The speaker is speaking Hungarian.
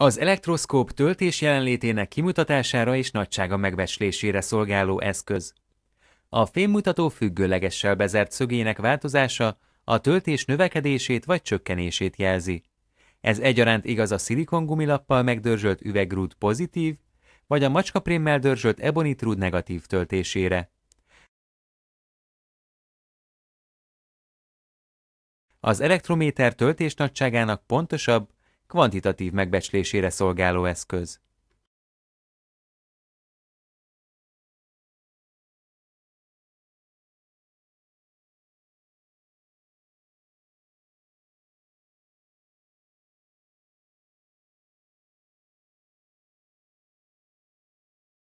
Az elektroszkóp töltés jelenlétének kimutatására és nagysága megbecslésére szolgáló eszköz. A fémmutató függőlegessel bezert szögének változása a töltés növekedését vagy csökkenését jelzi. Ez egyaránt igaz a szilikongumilappal megdörzsölt üvegrúd pozitív, vagy a macskaprémmel dörzsölt ebonitrúd negatív töltésére. Az elektrométer töltés nagyságának pontosabb, kvantitatív megbecslésére szolgáló eszköz.